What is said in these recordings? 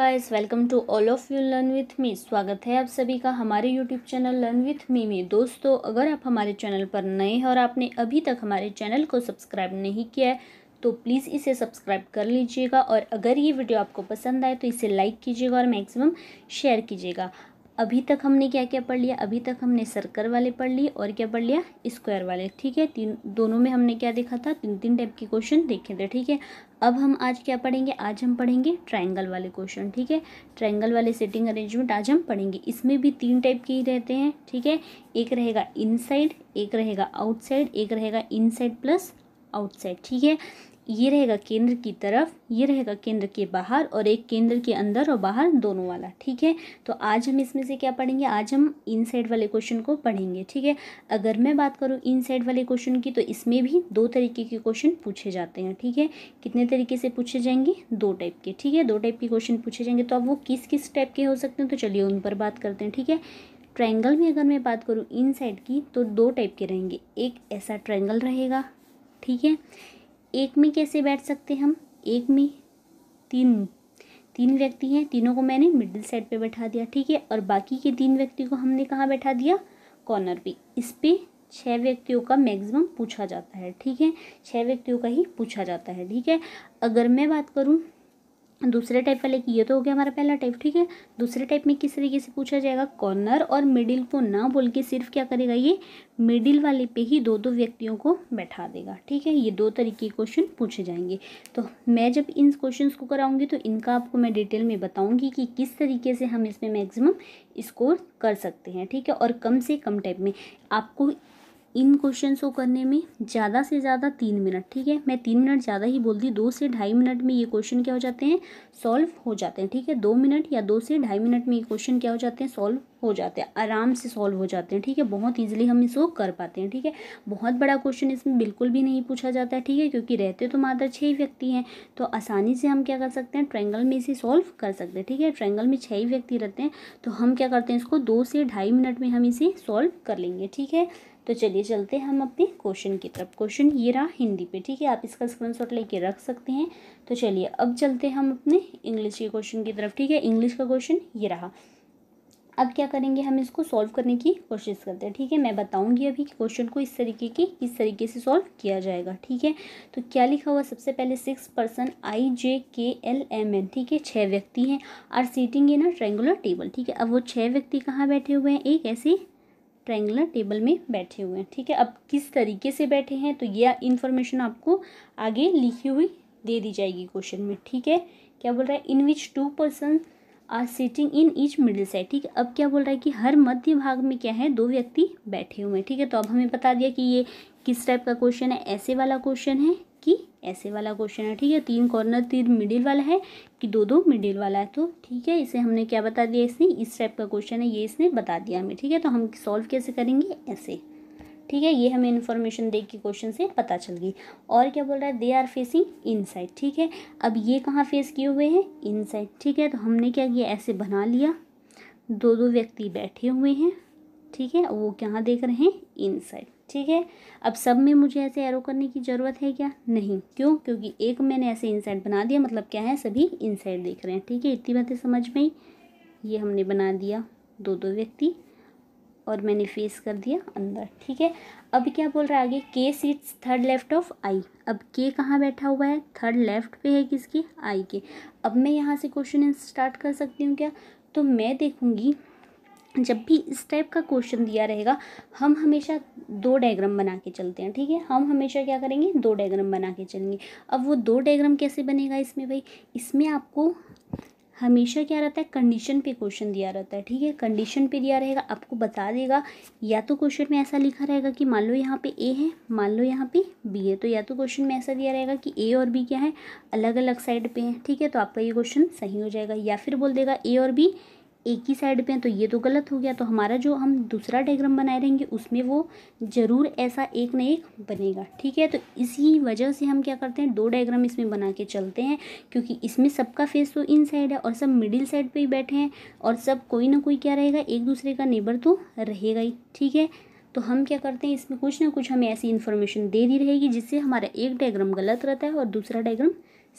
guys welcome to all of you learn with me स्वागत है आप सभी का हमारे YouTube channel learn with me में दोस्तों अगर आप हमारे चैनल पर नए हैं और आपने अभी तक हमारे चैनल को सब्सक्राइब नहीं किया है तो प्लीज़ इसे सब्सक्राइब कर लीजिएगा और अगर ये वीडियो आपको पसंद आए तो इसे लाइक कीजिएगा और मैक्सिमम शेयर कीजिएगा अभी तक हमने क्या क्या पढ़ लिया अभी तक हमने सर्कल वाले पढ़ लिए और क्या पढ़ लिया स्क्वायर वाले ठीक है तीन दोनों में हमने क्या देखा था तीन तीन टाइप के क्वेश्चन देखे थे ठीक है अब हम आज क्या पढ़ेंगे आज हम पढ़ेंगे ट्रायंगल वाले क्वेश्चन ठीक है ट्रायंगल वाले सेटिंग अरेंजमेंट आज हम पढ़ेंगे इसमें भी तीन टाइप के ही रहते हैं ठीक है एक रहेगा इनसाइड एक रहेगा आउटसाइड एक रहेगा इनसाइड प्लस आउटसाइड ठीक है ये रहेगा केंद्र की तरफ ये रहेगा केंद्र के बाहर और एक केंद्र के अंदर और बाहर दोनों वाला ठीक है तो आज हम इसमें से क्या पढ़ेंगे आज हम इन साइड वाले क्वेश्चन को पढ़ेंगे ठीक है अगर मैं बात करूँ इन साइड वाले क्वेश्चन की तो इसमें भी दो तरीके के क्वेश्चन पूछे जाते हैं ठीक है कितने तरीके से पूछे जाएंगे दो टाइप के ठीक है दो टाइप के क्वेश्चन पूछे जाएंगे तो अब वो किस किस टाइप के हो सकते हैं तो चलिए उन पर बात करते हैं ठीक है ट्रायंगल में अगर मैं बात करूँ इन साइड की तो दो टाइप के रहेंगे एक ऐसा ट्रायंगल रहेगा ठीक है एक में कैसे बैठ सकते हम एक में तीन तीन व्यक्ति हैं तीनों को मैंने मिडिल साइड पे बैठा दिया ठीक है और बाकी के तीन व्यक्ति को हमने कहाँ बैठा दिया कॉर्नर पे इस पर छः व्यक्तियों का मैक्सिमम पूछा जाता है ठीक है छः व्यक्तियों का ही पूछा जाता है ठीक है अगर मैं बात करूँ दूसरे टाइप वाले की ये तो हो गया हमारा पहला टाइप ठीक है दूसरे टाइप में किस तरीके से पूछा जाएगा कॉर्नर और मिडिल को ना बोल के सिर्फ क्या करेगा ये मिडिल वाले पे ही दो दो व्यक्तियों को बैठा देगा ठीक है ये दो तरीके क्वेश्चन पूछे जाएंगे तो मैं जब इन क्वेश्चन को कराऊंगी तो इनका आपको मैं डिटेल में बताऊँगी कि किस तरीके से हम इसमें मैक्सिमम स्कोर कर सकते हैं ठीक है और कम से कम टाइप में आपको इन क्वेश्चन को करने में ज़्यादा से ज़्यादा तीन मिनट ठीक है मैं तीन मिनट ज़्यादा ही बोल दी दो से ढाई मिनट में ये क्वेश्चन क्या हो जाते हैं सॉल्व हो जाते हैं ठीक है दो मिनट या दो से ढाई मिनट में ये क्वेश्चन क्या हो जाते हैं सॉल्व हो जाते हैं आराम से सॉल्व हो जाते हैं ठीक है बहुत ईजिली हम इसको कर पाते हैं ठीक है बहुत बड़ा क्वेश्चन इसमें बिल्कुल भी नहीं पूछा जाता है ठीक है क्योंकि रहते तो मात्र छः ही व्यक्ति हैं तो आसानी से हम क्या कर सकते हैं ट्रैंगल में इसे सॉल्व कर सकते हैं ठीक है ट्रैंगल में छः ही व्यक्ति रहते हैं तो हम क्या करते हैं इसको दो से ढाई मिनट में हम इसे सॉल्व कर लेंगे ठीक है तो चलिए चलते हैं हम अपने क्वेश्चन की तरफ क्वेश्चन ये रहा हिंदी पे ठीक है आप इसका स्क्रीनशॉट लेके रख सकते हैं तो चलिए अब चलते हैं हम अपने इंग्लिश के क्वेश्चन की तरफ ठीक है इंग्लिश का क्वेश्चन ये रहा अब क्या करेंगे हम इसको सॉल्व करने की कोशिश करते हैं ठीक है मैं बताऊंगी अभी कि क्वेश्चन को इस तरीके की किस तरीके से सॉल्व किया जाएगा ठीक है तो क्या लिखा हुआ सबसे पहले सिक्स पर्सन आई जे के एल एम एन ठीक है छः व्यक्ति हैं are seating in a triangular table ठीक है अब वो छः व्यक्ति कहाँ बैठे हुए हैं एक ऐसी ट्रैंगुलर टेबल में बैठे हुए हैं ठीक है अब किस तरीके से बैठे हैं तो यह इन्फॉर्मेशन आपको आगे लिखी हुई दे दी जाएगी क्वेश्चन में ठीक है क्या बोल रहा है in which two person are sitting in each middle side ठीक है अब क्या बोल रहा है कि हर मध्य भाग में क्या है दो व्यक्ति बैठे हुए हैं ठीक है तो अब हमें बता दिया कि ये किस टाइप का क्वेश्चन है ऐसे वाला क्वेश्चन है कि ऐसे वाला क्वेश्चन है ठीक है तीन कॉर्नर तीन मिडिल वाला है कि दो दो मिडिल वाला है तो ठीक है इसे हमने क्या बता दिया इसने इस टाइप का क्वेश्चन है ये इसने बता दिया हमें ठीक है तो हम सॉल्व कैसे करेंगे ऐसे ठीक है ये हमें इन्फॉर्मेशन देख के क्वेश्चन से पता चल गई और क्या बोल रहा है दे आर फेसिंग इनसाइड ठीक है अब ये कहाँ फेस किए हुए हैं इनसाइड ठीक है तो हमने क्या किया ऐसे बना लिया दो दो व्यक्ति बैठे हुए हैं ठीक है वो कहाँ देख रहे हैं इनसाइड ठीक है अब सब में मुझे ऐसे एरो करने की ज़रूरत है क्या नहीं क्यों क्योंकि एक मैंने ऐसे इनसाइड बना दिया मतलब क्या है सभी इनसाइड देख रहे हैं ठीक है इतनी बातें समझ में ये हमने बना दिया दो दो व्यक्ति और मैंने फेस कर दिया अंदर ठीक है अब क्या बोल रहा है आगे K seats third left of I अब के कहाँ बैठा हुआ है थर्ड लेफ्ट पे है किसकी आई के अब मैं यहाँ से क्वेश्चन स्टार्ट कर सकती हूँ क्या तो मैं देखूँगी जब भी इस टाइप का क्वेश्चन दिया रहेगा हम हमेशा दो डायग्राम बना के चलते हैं ठीक है हम हमेशा क्या करेंगे दो डायग्राम बना के चलेंगे अब वो दो डायग्राम कैसे बनेगा इसमें भाई इसमें आपको हमेशा क्या रहता है कंडीशन पे क्वेश्चन दिया रहता है ठीक है कंडीशन पे दिया रहेगा आपको बता देगा या तो क्वेश्चन में ऐसा लिखा रहेगा कि मान लो यहाँ पे ए है मान लो यहाँ पे बी है तो या तो क्वेश्चन में ऐसा दिया रहेगा कि ए और बी क्या है अलग अलग साइड पे हैं ठीक है तो आपका ये क्वेश्चन सही हो जाएगा या फिर बोल देगा ए और बी एक ही साइड पे हैं तो ये तो गलत हो गया तो हमारा जो हम दूसरा डायग्राम बनाए रहेंगे उसमें वो ज़रूर ऐसा एक ना एक बनेगा ठीक है तो इसी वजह से हम क्या करते हैं दो डायग्राम इसमें बना के चलते हैं क्योंकि इसमें सबका फेस तो इन साइड है और सब मिडिल साइड पर ही बैठे हैं और सब कोई ना कोई क्या रहेगा एक दूसरे का नेबर तो रहेगा ही ठीक है तो हम क्या करते हैं इसमें कुछ ना कुछ हमें ऐसी इन्फॉर्मेशन दे दी रहेगी जिससे हमारा एक डायग्राम गलत रहता है और दूसरा डायग्राम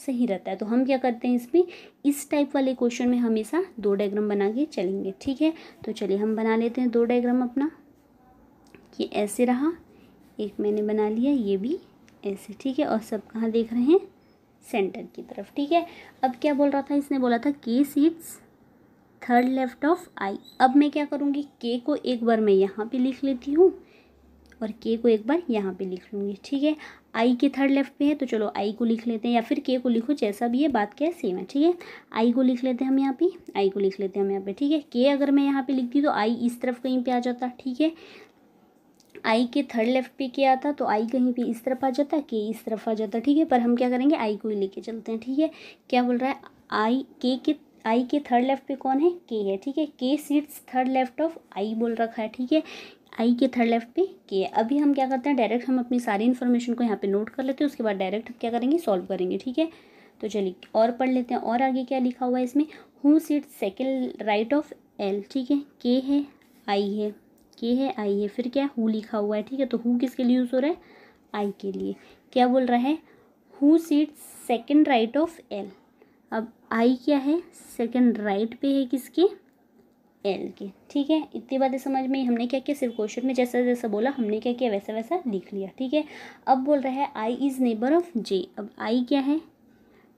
सही रहता है तो हम क्या करते हैं इसमें इस टाइप वाले क्वेश्चन में हमेशा दो डायग्राम बना के चलेंगे ठीक है तो चलिए हम बना लेते हैं दो डायग्राम अपना ये ऐसे रहा एक मैंने बना लिया ये भी ऐसे ठीक है और सब कहाँ देख रहे हैं सेंटर की तरफ ठीक है अब क्या बोल रहा था इसने बोला था K seats third left of I अब मैं क्या करूँगी के को एक बार मैं यहाँ पे लिख लेती हूँ और के को एक बार यहाँ पे लिख लूँगी ठीक है आई के थर्ड लेफ्ट पे है तो चलो आई को लिख लेते हैं या फिर के को लिखो जैसा भी है बात क्या है सेम है ठीक है आई को लिख लेते हैं हम यहाँ पे आई को लिख लेते हैं हम यहाँ पे ठीक है के अगर मैं यहाँ पे लिखती तो आई इस तरफ कहीं पे आ जाता ठीक है आई के थर्ड लेफ्ट पे के आता तो आई कहीं पे इस तरफ आ जाता के इस तरफ आ जाता ठीक है पर हम क्या करेंगे आई को ही लेके चलते हैं ठीक है क्या बोल रहा है आई के के आई के थर्ड लेफ्ट पे कौन है के है ठीक है K seats third left of I बोल रखा है ठीक है आई के थर्ड लेफ्ट पे के अभी हम क्या करते हैं डायरेक्ट हम अपनी सारी इन्फॉर्मेशन को यहाँ पे नोट कर लेते हैं उसके बाद डायरेक्ट हम क्या करेंगे सॉल्व करेंगे ठीक है तो चलिए और पढ़ लेते हैं और आगे क्या लिखा हुआ है इसमें who seat second right of L ठीक है के है आई है के है आई है फिर क्या हु लिखा हुआ है ठीक है तो हु किसके लिए यूज़ हो रहा है आई के लिए क्या बोल रहा है who seat second right of L अब आई क्या है सेकेंड राइट पे है किसके एल की ठीक है इतनी बातें समझ में हमने क्या किया सिर्फ क्वेश्चन में जैसा जैसा बोला हमने क्या किया वैसा वैसा लिख लिया ठीक है अब बोल रहा है I is neighbour of J अब आई क्या है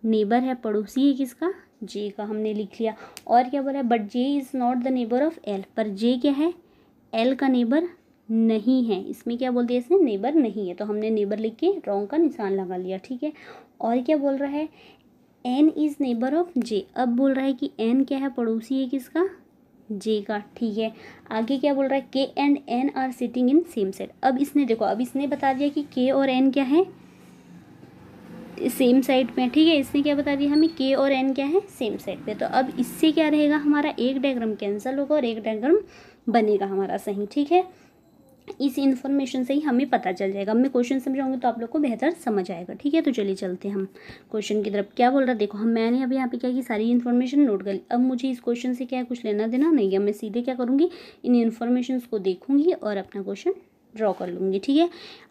नेबर है पड़ोसी है किसका जे का हमने लिख लिया और क्या बोला है but J is not the neighbour of L पर जे क्या है एल का नेबर नहीं है इसमें क्या बोल हैं इसने नेबर नहीं है तो हमने नेबर लिख के रॉन्ग का निशान लगा लिया ठीक है और क्या बोल रहा है N is neighbour of J अब बोल रहा है कि एन क्या है पड़ोसी है किसका जे का ठीक है आगे क्या बोल रहा है K and N are sitting in same side अब इसने देखो अब इसने बता दिया कि के और एन क्या है सेम साइड में ठीक है इसने क्या बता दिया हमें के और एन क्या है सेम साइड पे तो अब इससे क्या रहेगा हमारा एक डायग्राम कैंसिल होगा और एक डायग्राम बनेगा हमारा सही ठीक है इस इन्फॉर्मेशन से ही हमें पता चल जाएगा मैं क्वेश्चन समझाऊंगी तो आप लोग को बेहतर समझ आएगा ठीक है तो चलिए चलते हम क्वेश्चन की तरफ क्या बोल रहा है देखो हम मैंने अभी यहाँ पे क्या की सारी इन्फॉर्मेशन नोट कर ली अब मुझे इस क्वेश्चन से क्या कुछ लेना देना नहीं है मैं सीधे क्या करूँगी इन इन्फॉर्मेशन को देखूँगी और अपना क्वेश्चन ड्रॉ कर लूँगी ठीक है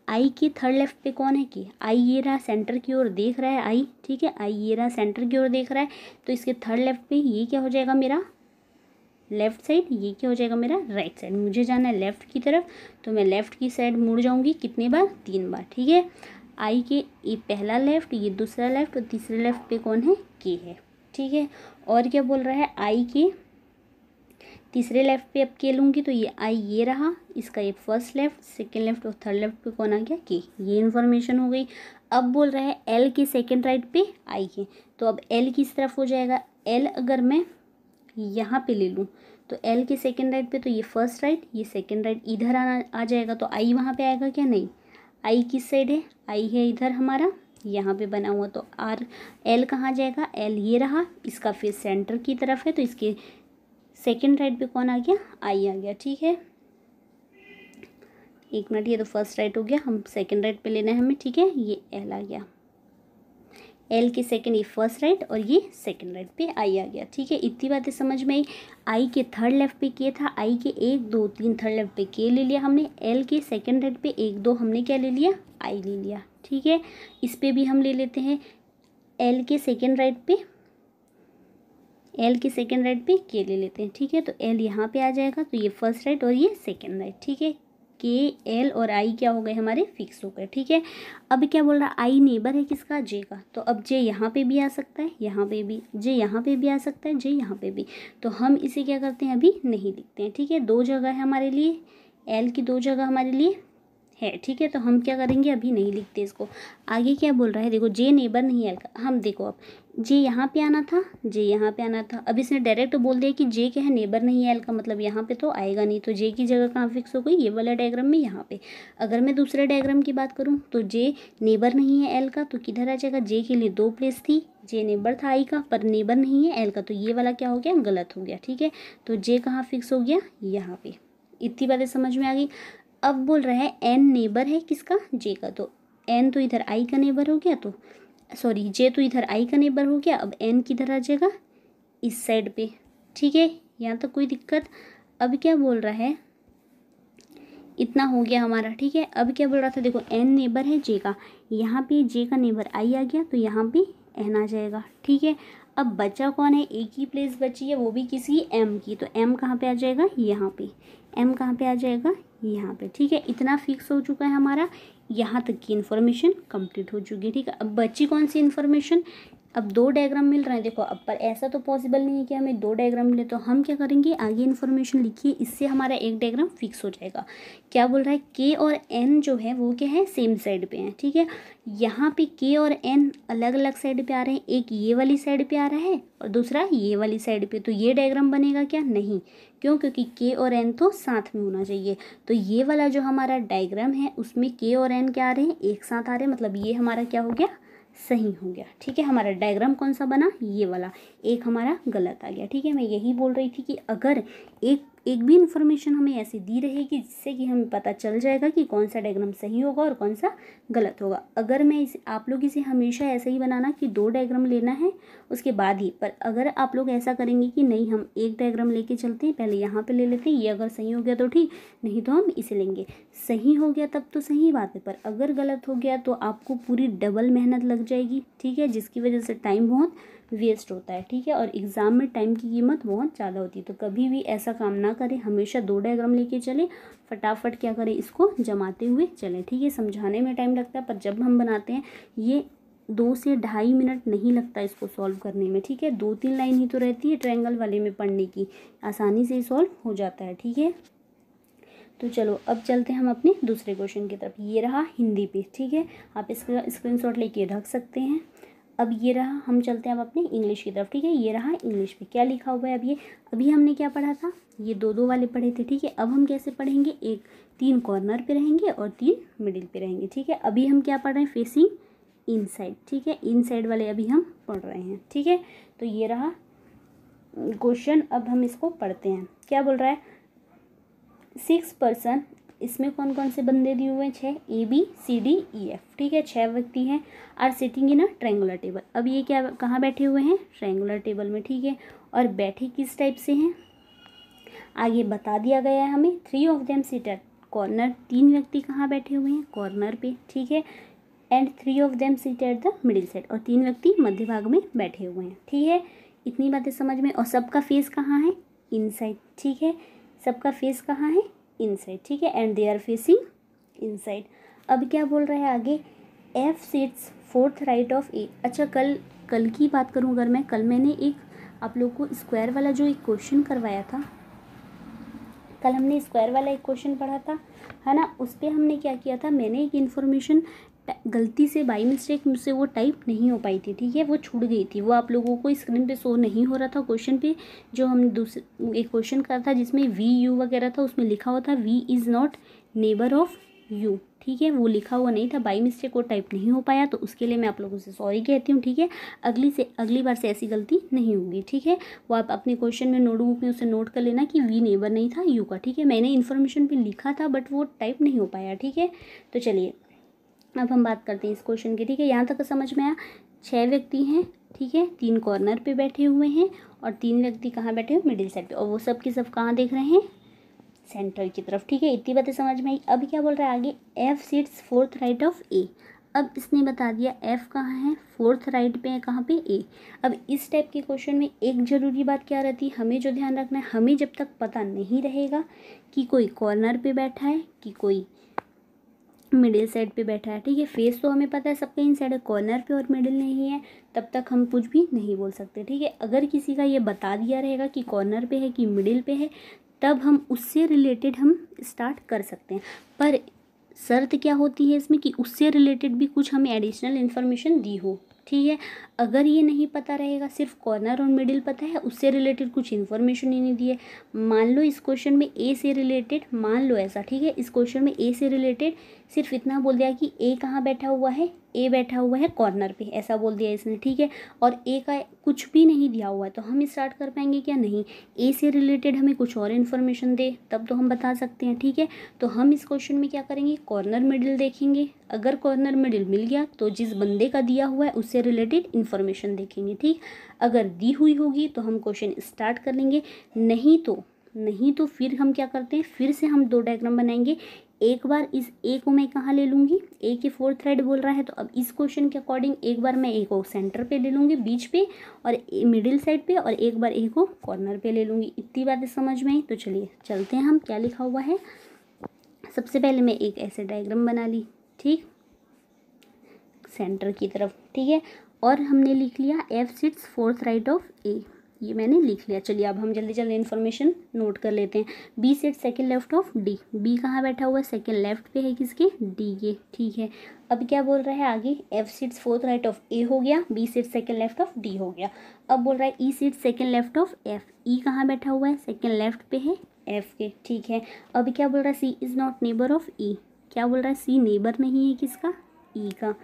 आई के थर्ड लेफ्ट पे कौन है कि आई ये रहा सेंटर की ओर देख रहा है आई ठीक है आई ये रहा सेंटर की ओर देख रहा है तो इसके थर्ड लेफ्ट पे ये क्या हो जाएगा मेरा लेफ़्ट साइड ये क्या हो जाएगा मेरा राइट right साइड मुझे जाना है लेफ़्ट की तरफ तो मैं लेफ़्ट की साइड मुड़ जाऊँगी कितने बार तीन बार ठीक है आई के ये पहला लेफ़्ट ये दूसरा लेफ़्ट और तीसरे लेफ़्ट पे कौन है के है ठीक है और क्या बोल रहा है आई के तीसरे लेफ़्ट पे अब के लूँगी तो ये आई ये रहा इसका ये फर्स्ट लेफ़्ट सेकेंड लेफ़्ट और थर्ड लेफ़्ट पे कौन आ गया के ये इन्फॉर्मेशन हो गई अब बोल रहा है एल के सेकेंड राइट पे आई के तो अब एल किस तरफ हो जाएगा एल अगर मैं यहाँ पे ले लूँ तो एल के सेकेंड राइट पे तो ये फर्स्ट राइट ये सेकेंड राइट इधर आना आ जाएगा तो आई वहाँ पे आएगा क्या नहीं आई किस साइड है आई है इधर हमारा यहाँ पे बना हुआ तो आर एल कहाँ जाएगा एल ये रहा इसका फिर सेंटर की तरफ है तो इसके सेकेंड राइट पर कौन आ गया आई आ गया ठीक है एक मिनट ये तो फर्स्ट राइट हो गया हम सेकेंड राइट पर लेना है हमें ठीक है ये एल आ गया एल की सेकंड ये फर्स्ट राइट और ये सेकंड राइट पे आई आ गया ठीक है इतनी बातें समझ में आई आई के थर्ड लेफ्ट पे के था आई के एक दो तीन थर्ड लेफ्ट पे के ले लिया हमने एल के सेकंड राइट पे एक दो हमने क्या ले लिया आई ले लिया ठीक है इस पर भी हम ले लेते हैं एल के सेकेंड राइट पे एल के सेकेंड राइट पे के ले लेते हैं ठीक है तो एल यहाँ पे आ जाएगा तो ये फर्स्ट राइट और ये सेकेंड राइट ठीक है के एल और आई क्या हो गए हमारे फिक्स हो गए ठीक है अब क्या बोल रहा है आई नेबर है किसका जे का तो अब जे यहाँ पे भी आ सकता है यहाँ पे भी जे यहाँ पे भी आ सकता है जे यहाँ पे भी तो हम इसे क्या करते हैं अभी नहीं लिखते हैं ठीक है दो जगह है हमारे लिए एल की दो जगह हमारे लिए है ठीक है तो हम क्या करेंगे अभी नहीं लिखते इसको आगे क्या बोल रहा है देखो जे नेबर नहीं आएगा हम देखो अब जे यहाँ पे आना था जे यहाँ पे आना था अब इसने डायरेक्ट बोल दिया कि जे क्या है नेबर नहीं है का मतलब यहाँ पे तो आएगा नहीं तो जे की जगह कहाँ फिक्स हो गई ये वाला डायग्राम में यहाँ पे अगर मैं दूसरे डायग्राम की बात करूँ तो जे नेबर नहीं है एल का तो किधर आ जाएगा जे के लिए दो प्लेस थी जे नेबर था आई का पर नेबर नहीं है एल का तो ये वाला क्या हो गया गलत हो गया ठीक है तो जे कहाँ फिक्स हो गया यहाँ पे इतनी बातें समझ में आ गई अब बोल रहा है एन नेबर है किसका जे का तो एन तो इधर आई का नेबर हो गया तो सॉरी जे तो इधर आई का नेबर हो गया अब एन किधर आ जाएगा इस साइड पे ठीक है यहाँ तक तो कोई दिक्कत अब क्या बोल रहा है इतना हो गया हमारा ठीक है अब क्या बोल रहा था देखो एन नेबर है जे का यहाँ पे जे का नेबर आई आ गया तो यहाँ पे एन आ जाएगा ठीक है अब बचा कौन है एक ही प्लेस बची है वो भी किसी एम की तो एम कहाँ पे आ जाएगा यहाँ पे एम कहाँ पे आ जाएगा यहाँ पे ठीक है इतना फिक्स हो चुका है हमारा यहाँ तक की इन्फॉर्मेशन कंप्लीट हो चुकी है ठीक है अब बची कौन सी इन्फॉर्मेशन अब दो डायग्राम मिल रहे हैं देखो अब पर ऐसा तो पॉसिबल नहीं है कि हमें दो डायग्राम मिले तो हम क्या करेंगे आगे इन्फॉर्मेशन लिखिए इससे हमारा एक डायग्राम फिक्स हो जाएगा क्या बोल रहा है के और एन जो है वो क्या है सेम साइड पे हैं ठीक है यहाँ पे के और एन अलग अलग साइड पे आ रहे हैं एक ये वाली साइड पर आ रहा है और दूसरा ये वाली साइड पर तो ये डायग्राम बनेगा क्या नहीं क्यों क्योंकि के और एन तो साथ में होना चाहिए तो ये वाला जो हमारा डायग्राम है उसमें के और एन क्या आ रहे हैं एक साथ आ रहे हैं मतलब ये हमारा क्या हो गया सही हो गया ठीक है हमारा डायग्राम कौन सा बना ये वाला एक हमारा गलत आ गया ठीक है मैं यही बोल रही थी कि अगर एक एक भी इन्फॉर्मेशन हमें ऐसी दी रहेगी जिससे कि हमें पता चल जाएगा कि कौन सा डायग्राम सही होगा और कौन सा गलत होगा अगर मैं इसे आप लोग इसे हमेशा ऐसे ही बनाना कि दो डायग्राम लेना है उसके बाद ही पर अगर आप लोग ऐसा करेंगे कि नहीं हम एक डायग्राम लेके चलते हैं पहले यहाँ पर ले लेते हैं ये अगर सही हो गया तो ठीक नहीं तो हम इसे लेंगे सही हो गया तब तो सही बात है पर अगर गलत हो गया तो आपको पूरी डबल मेहनत लग जाएगी ठीक है जिसकी वजह से टाइम बहुत वेस्ट होता है ठीक है और एग्ज़ाम में टाइम की कीमत बहुत ज़्यादा होती है तो कभी भी ऐसा काम ना करें हमेशा दो डायग्राम लेके चलें फटाफट क्या करें इसको जमाते हुए चलें ठीक है समझाने में टाइम लगता है पर जब हम बनाते हैं ये दो से ढाई मिनट नहीं लगता इसको सॉल्व करने में ठीक है दो तीन लाइन ही तो रहती है ट्रायंगल वाले में पढ़ने की आसानी से सॉल्व हो जाता है ठीक है तो चलो अब चलते हैं हम अपने दूसरे क्वेश्चन की तरफ ये रहा हिंदी पे ठीक है आप इसका स्क्रीनशॉट लेके रख सकते हैं अब ये रहा हम चलते हैं अब अपने इंग्लिश की तरफ ठीक है ये रहा इंग्लिश में क्या लिखा हुआ है अब ये अभी हमने क्या पढ़ा था ये दो दो वाले पढ़े थे ठीक है अब हम कैसे पढ़ेंगे एक तीन कॉर्नर पे रहेंगे और तीन मिडिल पे रहेंगे ठीक है अभी हम क्या पढ़ रहे हैं फेसिंग इनसाइड ठीक है इनसाइड वाले अभी हम पढ़ रहे हैं ठीक है तो ये रहा क्वेश्चन अब हम इसको पढ़ते हैं क्या बोल रहा है सिक्स पर्सन इसमें कौन कौन से बंदे दिए हुए हैं छः A B C D E F ठीक है छः व्यक्ति हैं are sitting in a triangular table अब ये क्या कहाँ बैठे हुए हैं ट्रेंगुलर टेबल में ठीक है और बैठे किस टाइप से हैं आगे बता दिया गया है हमें three of them seater corner तीन व्यक्ति कहाँ बैठे हुए हैं कॉर्नर पे ठीक है and three of them seat at the middle side और तीन व्यक्ति मध्य भाग में बैठे हुए हैं ठीक है इतनी बातें समझ में और सबका फेस कहाँ है इनसाइड ठीक है सबका फेस कहाँ है इनसाइड ठीक है and they are facing inside अब क्या बोल रहा है आगे F seats fourth right of A अच्छा कल कल की बात करूँ अगर मैं कल मैंने एक आप लोग को स्क्वायर वाला जो एक क्वेश्चन करवाया था कल हमने स्क्वायर वाला एक क्वेश्चन पढ़ा था है ना उस पर हमने क्या किया था मैंने एक इन्फॉर्मेशन गलती से बाई मिस्टेक मुझसे वो टाइप नहीं हो पाई थी ठीक है वो छूट गई थी वो आप लोगों को स्क्रीन पे शो नहीं हो रहा था क्वेश्चन पे जो हमने दूसरे एक क्वेश्चन करा था जिसमें वी यू वगैरह था उसमें लिखा हुआ था V is not neighbour of U ठीक है वो लिखा हुआ नहीं था बाई मिस्टेक वो टाइप नहीं हो पाया तो उसके लिए मैं आप लोगों से सॉरी कहती हूँ ठीक है अगली से अगली बार से ऐसी गलती नहीं होगी ठीक है वो आप अपने क्वेश्चन में नोटबुक में उसे नोट कर लेना कि वी नेबर नहीं था यू का ठीक है मैंने इन्फॉर्मेशन भी लिखा था बट वो टाइप नहीं हो पाया ठीक है तो चलिए अब हम बात करते हैं इस क्वेश्चन की ठीक है यहाँ तक समझ में आया छः व्यक्ति हैं ठीक है तीन कॉर्नर पे बैठे हुए हैं और तीन व्यक्ति कहाँ बैठे हुए मिडिल साइड पे और वो सब की सब कहाँ देख रहे हैं सेंटर की तरफ ठीक है इतनी बातें समझ में आई अब क्या बोल रहा है आगे F seats fourth right of A अब इसने बता दिया एफ कहाँ है फोर्थ राइट पे है कहाँ पे ए अब इस टाइप के क्वेश्चन में एक ज़रूरी बात क्या रहती है हमें जो ध्यान रखना है हमें जब तक पता नहीं रहेगा कि कोई कॉर्नर पे बैठा है कि कोई मिडिल साइड पे बैठा है ठीक है फेस तो हमें पता है सबका इन साइड है कॉर्नर पे और मिडिल नहीं है तब तक हम कुछ भी नहीं बोल सकते ठीक है अगर किसी का ये बता दिया रहेगा कि कॉर्नर पे है कि मिडिल पे है तब हम उससे रिलेटेड हम स्टार्ट कर सकते हैं पर शर्त क्या होती है इसमें कि उससे रिलेटेड भी कुछ हमें एडिशनल इन्फॉर्मेशन दी हो ठीक है अगर ये नहीं पता रहेगा सिर्फ कॉर्नर और मिडिल पता है उससे रिलेटेड कुछ इन्फॉर्मेशन ही नहीं दी है मान लो इस क्वेश्चन में ए से रिलेटेड मान लो ऐसा ठीक है इस क्वेश्चन में ए से रिलेटेड सिर्फ इतना बोल दिया कि ए कहाँ बैठा हुआ है ए बैठा हुआ है कॉर्नर पे ऐसा बोल दिया इसने ठीक है और ए का कुछ भी नहीं दिया हुआ है तो हम स्टार्ट कर पाएंगे क्या नहीं ए से रिलेटेड हमें कुछ और इन्फॉर्मेशन दे तब तो हम बता सकते हैं ठीक है तो हम इस क्वेश्चन में क्या करेंगे कॉर्नर मिडिल देखेंगे अगर कॉर्नर मिडिल मिल गया तो जिस बंदे का दिया हुआ है उससे रिलेटेड इन्फॉर्मेशन देखेंगे ठीक अगर दी हुई होगी तो हम क्वेश्चन स्टार्ट कर लेंगे नहीं तो नहीं तो फिर हम क्या करते हैं फिर से हम दो डायग्राम बनाएंगे एक बार इस ए को मैं कहाँ ले लूँगी ए के फोर्थ थ्रेड बोल रहा है तो अब इस क्वेश्चन के अकॉर्डिंग एक बार मैं ए को सेंटर पे ले लूँगी बीच पे और मिडिल साइड पे और एक बार ए को कॉर्नर पे ले लूँगी इतनी बातें समझ में आई तो चलिए चलते हैं हम क्या लिखा हुआ है सबसे पहले मैं एक ऐसे डायग्राम बना ली ठीक सेंटर की तरफ ठीक है और हमने लिख लिया F sits fourth right of A ये मैंने लिख लिया चलिए अब हम जल्दी जल्दी इन्फॉर्मेशन नोट कर लेते हैं B set second left of D B कहाँ बैठा हुआ है सेकेंड लेफ्ट पे है किसके डी के ठीक है अब क्या बोल रहा है आगे F seat fourth right of A हो गया B seat second left of D हो गया अब बोल रहा है E seat second left of F E कहाँ बैठा हुआ है सेकेंड लेफ्ट पे है एफ के ठीक है अब क्या बोल रहा है C is not neighbour of E क्या बोल रहा है सी नेबर नहीं है किसका ई e का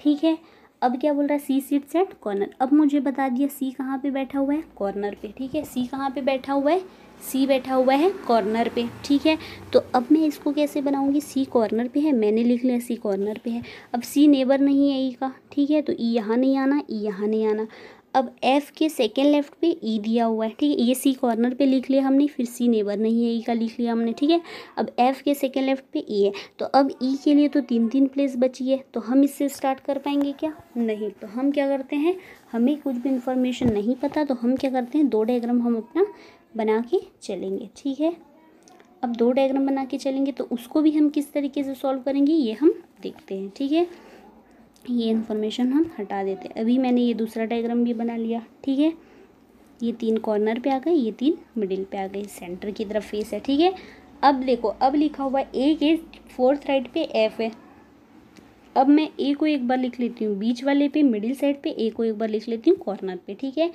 ठीक है अब क्या बोल रहा है सी सीट सेट कॉर्नर अब मुझे बता दिया सी कहाँ पे बैठा हुआ है कॉर्नर पे ठीक है सी कहाँ पे बैठा हुआ है सी बैठा हुआ है कॉर्नर पे ठीक है तो अब मैं इसको कैसे बनाऊंगी सी कॉर्नर पे है मैंने लिख लिया सी कॉर्नर पे है अब सी नेबर नहीं है ई e का ठीक है तो ई e यहाँ नहीं आना ई e यहाँ नहीं आना अब एफ़ के सेकेंड लेफ्ट पे ई e दिया हुआ है ठीक है ये सी कॉर्नर पे लिख लिया हमने फिर सी नेबर नहीं है ई e का लिख लिया हमने ठीक है अब एफ़ के सेकेंड लेफ्ट पे ई e है तो अब ई के लिए तो तीन तीन प्लेस बची है तो हम इससे स्टार्ट कर पाएंगे क्या नहीं तो हम क्या करते हैं हमें कुछ भी इन्फॉर्मेशन नहीं पता तो हम क्या करते हैं दो डायग्राम हम अपना बना के चलेंगे ठीक है अब दो डायग्राम बना के चलेंगे तो उसको भी हम किस तरीके से सॉल्व करेंगे ये हम देखते हैं ठीक है ये इन्फॉर्मेशन हम हटा देते हैं अभी मैंने ये दूसरा डायग्राम भी बना लिया ठीक है ये तीन कॉर्नर पे आ गए ये तीन मिडिल पे आ गए सेंटर की तरफ फेस है ठीक है अब देखो अब लिखा हुआ ए के फोर्थ राइट पे एफ है अब मैं ए को एक बार लिख लेती हूँ बीच वाले पे मिडिल साइड पे ए को एक बार लिख लेती हूँ कॉर्नर पे ठीक है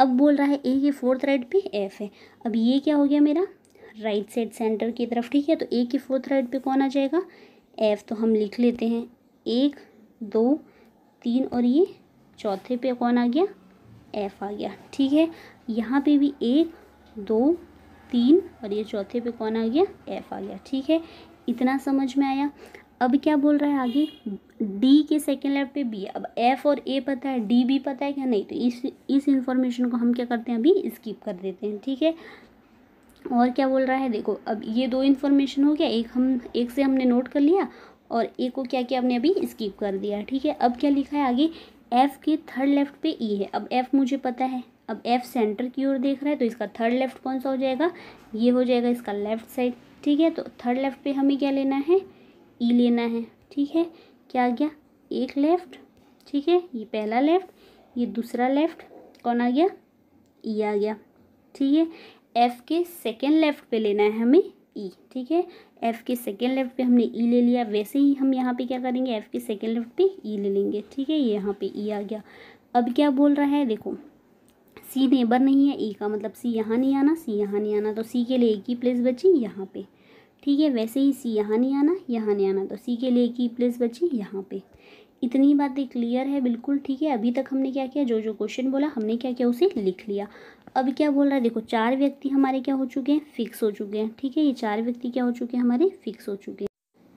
अब बोल रहा है ए के फोर्थ राइट पे एफ है अब ये क्या हो गया मेरा राइट साइड सेंटर की तरफ ठीक है तो ए के फोर्थ राइट पे कौन आ जाएगा एफ तो हम लिख लेते हैं एक दो तीन और ये चौथे पे कौन आ गया एफ आ गया ठीक है यहाँ पे भी एक दो तीन और ये चौथे पे कौन आ गया एफ आ गया ठीक है इतना समझ में आया अब क्या बोल रहा है आगे डी के सेकेंड लेफ्ट पे बी अब एफ और ए पता है डी भी पता है क्या नहीं तो इस इस इन्फॉर्मेशन को हम क्या करते हैं अभी स्किप कर देते हैं ठीक है और क्या बोल रहा है देखो अब ये दो इन्फॉर्मेशन हो गया एक हम एक से हमने नोट कर लिया और ए को क्या किया हमने अभी स्किप कर दिया ठीक है अब क्या लिखा है आगे एफ़ के थर्ड लेफ्ट पे ई e है अब एफ़ मुझे पता है अब एफ़ सेंटर की ओर देख रहा है तो इसका थर्ड लेफ्ट कौन सा हो जाएगा ये हो जाएगा इसका लेफ्ट साइड ठीक है तो थर्ड लेफ्ट पे हमें क्या लेना है ई e लेना है ठीक है क्या आ गया एक लेफ्ट ठीक है ये पहला लेफ्ट ये दूसरा लेफ्ट कौन आ गया ई e आ गया ठीक है एफ़ के सेकेंड लेफ्ट पे लेना है हमें ई e, ठीक है एफ़ के सेकेंड लेफ्ट पे हमने ई e ले लिया वैसे ही हम यहाँ पे क्या करेंगे एफ़ के सेकेंड लेफ्ट पे ई e ले लेंगे ठीक है ये यहाँ पे ई आ गया अब क्या बोल रहा है देखो सी नेबर नहीं है ई का मतलब सी यहाँ नहीं आना सी यहाँ नहीं आना तो सी के लिए एक ही प्लेस बची यहाँ पे ठीक है वैसे ही सी यहाँ नहीं आना यहाँ नहीं आना तो सी के लिए एक ही प्लेस बची यहाँ पे इतनी बातें क्लियर है बिल्कुल ठीक है अभी तक हमने क्या किया जो जो क्वेश्चन बोला हमने क्या किया उसे लिख लिया अब क्या बोल रहा है देखो चार व्यक्ति हमारे क्या हो चुके हैं फिक्स हो चुके हैं ठीक है ये चार व्यक्ति क्या हो चुके हैं हमारे फिक्स हो चुके हैं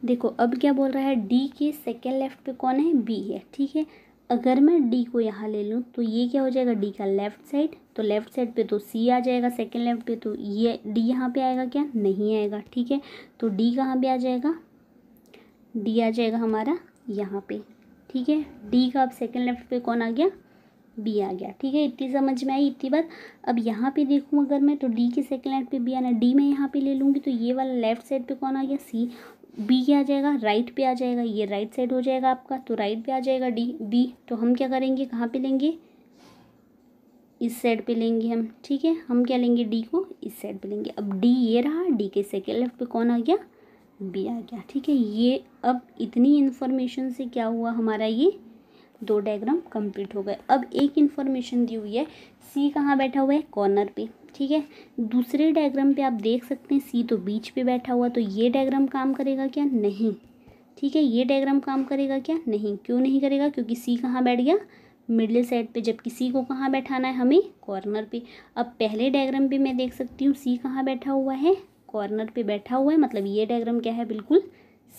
देखो अब क्या बोल रहा है डी के सेकेंड लेफ्ट पे कौन है बी है ठीक है अगर मैं डी को यहाँ ले लूँ तो ये क्या हो जाएगा डी का लेफ्ट साइड तो लेफ्ट साइड पे तो सी आ जाएगा सेकेंड लेफ्ट पे तो ये डी यहाँ पे आएगा क्या नहीं आएगा ठीक है तो डी कहाँ पे आ जाएगा डी आ जाएगा हमारा यहाँ पे ठीक है डी का अब सेकेंड लेफ्ट पे कौन आ गया बी आ गया ठीक है इतनी समझ में आई इतनी बात अब यहाँ पे देखूँ अगर मैं तो डी के सेकेंड लेफ्ट पे बी आना डी मैं यहाँ पे ले लूँगी तो ये वाला लेफ्ट साइड पे कौन आ गया सी बी क्या आ जाएगा राइट पे आ जाएगा ये राइट साइड हो जाएगा आपका तो राइट पे आ जाएगा डी बी तो हम क्या करेंगे कहाँ पे लेंगे इस साइड पे लेंगे हम ठीक है हम क्या लेंगे डी को इस साइड पे लेंगे अब डी ये रहा डी के सेकेंड लेफ्ट पे कौन आ गया बी आ गया ठीक है ये अब इतनी इन्फॉर्मेशन से क्या हुआ हमारा ये दो डायग्राम कंप्लीट हो गए अब एक इन्फॉर्मेशन दी हुई है सी कहाँ बैठा हुआ है कॉर्नर पे ठीक है दूसरे डायग्राम पे आप देख सकते हैं सी तो बीच पे बैठा हुआ तो ये डायग्राम काम करेगा क्या नहीं ठीक है ये डायग्राम काम करेगा क्या नहीं क्यों नहीं करेगा क्योंकि सी कहाँ बैठ गया मिडिल साइड पे जबकि सी को कहाँ बैठाना है हमें कॉर्नर पे अब पहले डायग्राम पे मैं देख सकती हूँ सी कहाँ बैठा हुआ है कॉर्नर पे बैठा हुआ है मतलब ये डायग्राम क्या है बिल्कुल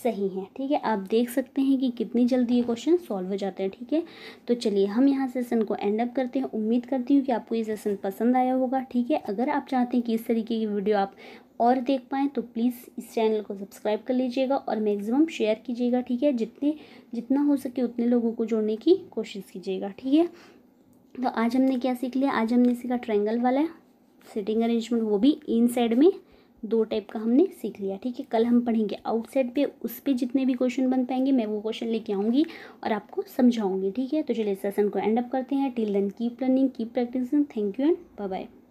सही है ठीक है आप देख सकते हैं कि कितनी जल्दी ये क्वेश्चन सॉल्व हो जाते हैं ठीक है तो चलिए हम यहाँ सेशन को एंड अप करते हैं उम्मीद करती हूँ कि आपको ये सेशन पसंद आया होगा ठीक है अगर आप चाहते हैं कि इस तरीके की वीडियो आप और देख पाएँ तो प्लीज़ इस चैनल को सब्सक्राइब कर लीजिएगा और मैक्सिमम शेयर कीजिएगा ठीक है जितने जितना हो सके उतने लोगों को जोड़ने की कोशिश कीजिएगा ठीक है तो आज हमने क्या सीख लिया आज हमने सीखा ट्रायंगल वाला सिटिंग अरेंजमेंट वो भी इन साइड में दो टाइप का हमने सीख लिया ठीक है कल हम पढ़ेंगे आउटसाइड पे उस पर जितने भी क्वेश्चन बन पाएंगे मैं वो क्वेश्चन लेके आऊँगी और आपको समझाऊँगी ठीक है तो चलिए सेशन को एंड अप करते हैं till then keep learning keep practicing thank you and bye bye